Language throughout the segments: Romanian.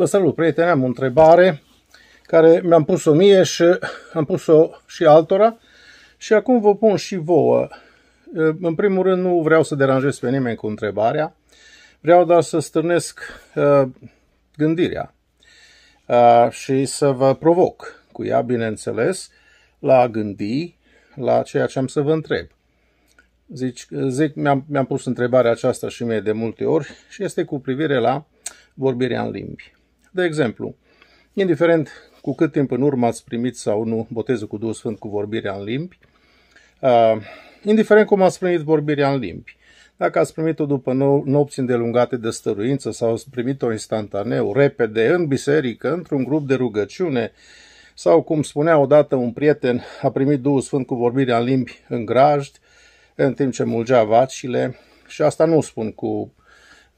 Vă salut, prieteni, am o întrebare care mi-am pus-o mie și am pus-o și altora și acum vă pun și vouă. În primul rând nu vreau să deranjez pe nimeni cu întrebarea, vreau doar să stârnesc uh, gândirea uh, și să vă provoc cu ea, bineînțeles, la a gândi la ceea ce am să vă întreb. Zici, zic, mi-am, mi pus întrebarea aceasta și mie de multe ori și este cu privire la vorbirea în limbi. De exemplu, indiferent cu cât timp în urmă ați primit sau nu botezul cu Duhul Sfânt cu vorbirea în limbi, uh, indiferent cum ați primit vorbirea în limbi, dacă ați primit-o după nou, nopți îndelungate de stăruință sau ați primit-o instantaneu, repede, în biserică, într-un grup de rugăciune, sau cum spunea odată un prieten, a primit Duhul Sfânt cu vorbirea în limbi în grajd, în timp ce mulgea vacile, și asta nu spun cu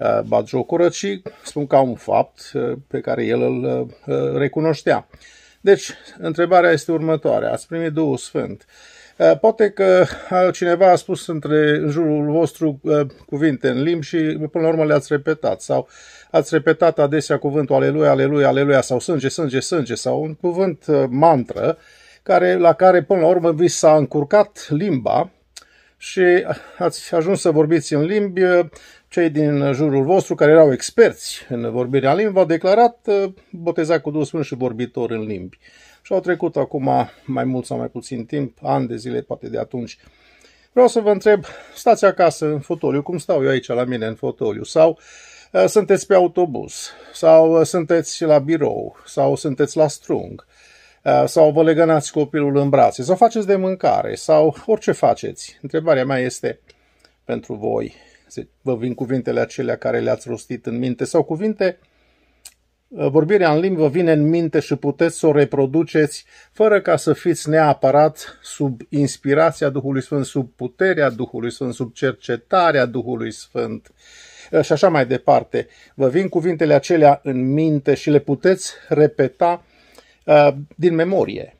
Uh, batjocură, ci spun ca un fapt uh, pe care el îl uh, recunoștea. Deci, întrebarea este următoarea. Ați primit Duhul Sfânt. Poate că cineva a spus între în jurul vostru cuvinte în limbi și până la urmă le-ați repetat sau ați repetat adesea cuvântul aleluia, aleluia, aleluia sau sânge, sânge, sânge sau un cuvânt mantră care, la care până la urmă vi s-a încurcat limba și ați ajuns să vorbiți în limbi. Uh, cei din jurul vostru, care erau experți în vorbirea limbi, v-au declarat uh, botezat cu Duhul Sfânt și vorbitor în limbi. Și au trecut acum mai mult sau mai puțin timp, ani de zile, poate de atunci. Vreau să vă întreb, stați acasă în fotoliu, cum stau eu aici la mine în fotoliu? Sau uh, sunteți pe autobuz? Sau sunteți la birou? Sau sunteți la strung? Uh, Uh, sau vă legănați copilul în brațe, sau faceți de mâncare, sau orice faceți. Întrebarea mea este pentru voi, vă vin cuvintele acelea care le-ați rostit în minte, sau cuvinte uh, vorbirea în limbă vine în minte și puteți să o reproduceți fără ca să fiți neapărat sub inspirația Duhului Sfânt, sub puterea Duhului Sfânt, sub cercetarea Duhului Sfânt uh, și așa mai departe. Vă vin cuvintele acelea în minte și le puteți repeta Uh, din memorie.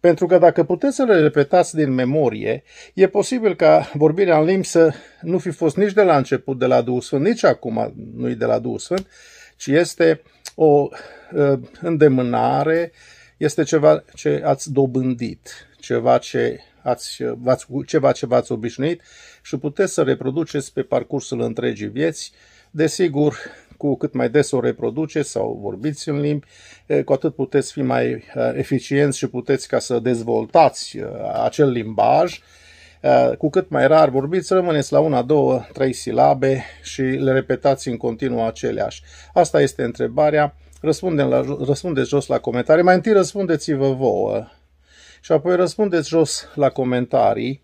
Pentru că dacă puteți să le repetați din memorie, e posibil ca vorbirea în limbi să nu fi fost nici de la început de la Duhul Sfânt, nici acum nu e de la Duhul Sfânt, ci este o uh, îndemânare, este ceva ce ați dobândit, ceva ce ați, v-ați, ceva ce v-ați obișnuit și puteți să reproduceți pe parcursul întregii vieți. Desigur, cu cât mai des o reproduceți sau vorbiți în limbi, cu atât puteți fi mai eficienți și puteți ca să dezvoltați acel limbaj. Cu cât mai rar vorbiți, rămâneți la una, două, trei silabe și le repetați în continuu aceleași. Asta este întrebarea. Răspunde la, răspundeți jos la comentarii. Mai întâi răspundeți-vă vouă și apoi răspundeți jos la comentarii,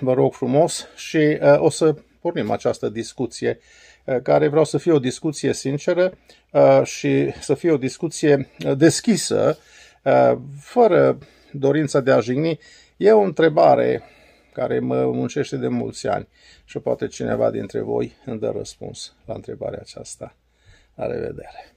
vă rog frumos, și o să pornim această discuție, eh, care vreau să fie o discuție sinceră eh, și să fie o discuție eh, deschisă, fără dorința de a jigni. E o întrebare care mă muncește de mulți ani și poate cineva dintre voi îmi dă răspuns la întrebarea aceasta. La revedere!